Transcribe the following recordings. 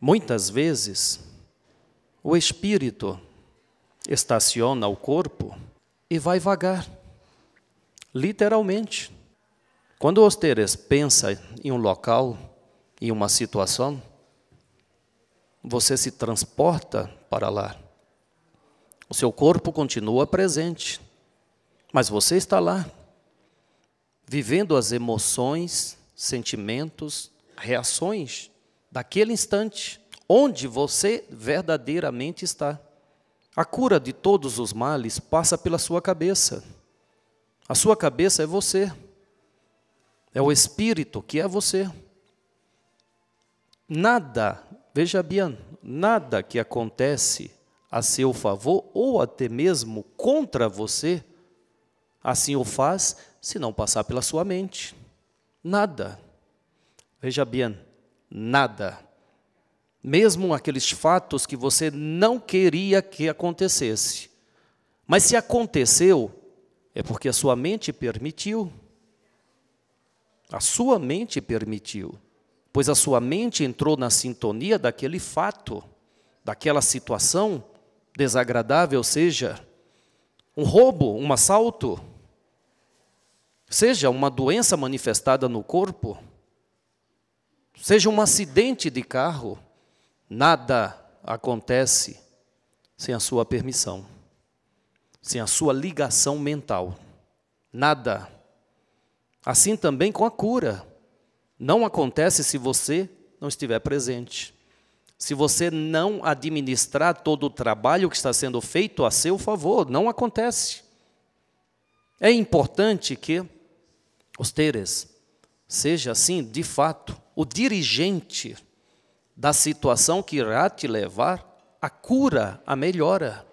Muitas vezes, o espírito estaciona o corpo e vai vagar, literalmente. Quando os teres pensa em um local, em uma situação, você se transporta para lá. O seu corpo continua presente, mas você está lá, vivendo as emoções, sentimentos, reações daquele instante, onde você verdadeiramente está. A cura de todos os males passa pela sua cabeça. A sua cabeça é você. É o espírito que é você. Nada, veja bem, nada que acontece a seu favor ou até mesmo contra você, assim o faz se não passar pela sua mente. Nada. Veja bem, nada. Mesmo aqueles fatos que você não queria que acontecesse. Mas se aconteceu, é porque a sua mente permitiu. A sua mente permitiu, pois a sua mente entrou na sintonia daquele fato, daquela situação desagradável, seja um roubo, um assalto, seja uma doença manifestada no corpo, seja um acidente de carro, nada acontece sem a sua permissão, sem a sua ligação mental. Nada. Assim também com a cura. Não acontece se você não estiver presente. Se você não administrar todo o trabalho que está sendo feito a seu favor, não acontece. É importante que os teres seja assim de fato o dirigente da situação que irá te levar à cura, à melhora.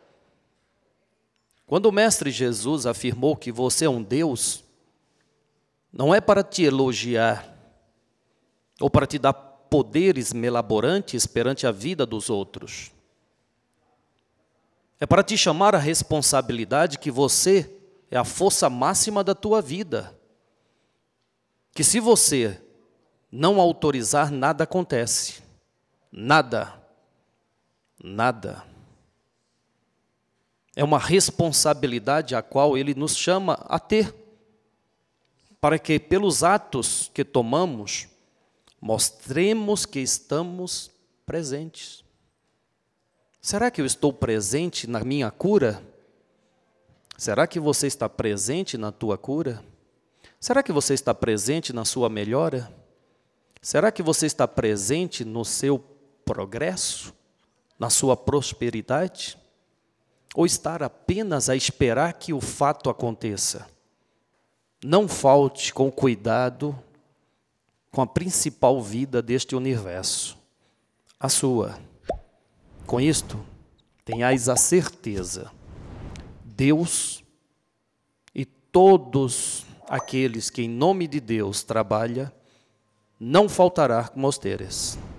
Quando o Mestre Jesus afirmou que você é um Deus, não é para te elogiar ou para te dar poderes melaborantes perante a vida dos outros. É para te chamar a responsabilidade que você é a força máxima da tua vida. Que se você não autorizar, nada acontece. Nada. Nada. É uma responsabilidade a qual ele nos chama a ter, para que pelos atos que tomamos, mostremos que estamos presentes. Será que eu estou presente na minha cura? Será que você está presente na tua cura? Será que você está presente na sua melhora? Será que você está presente no seu progresso, na sua prosperidade? Ou estar apenas a esperar que o fato aconteça? Não falte com cuidado com a principal vida deste universo, a sua. Com isto, tenhais a certeza: Deus e todos aqueles que, em nome de Deus, trabalham não faltará com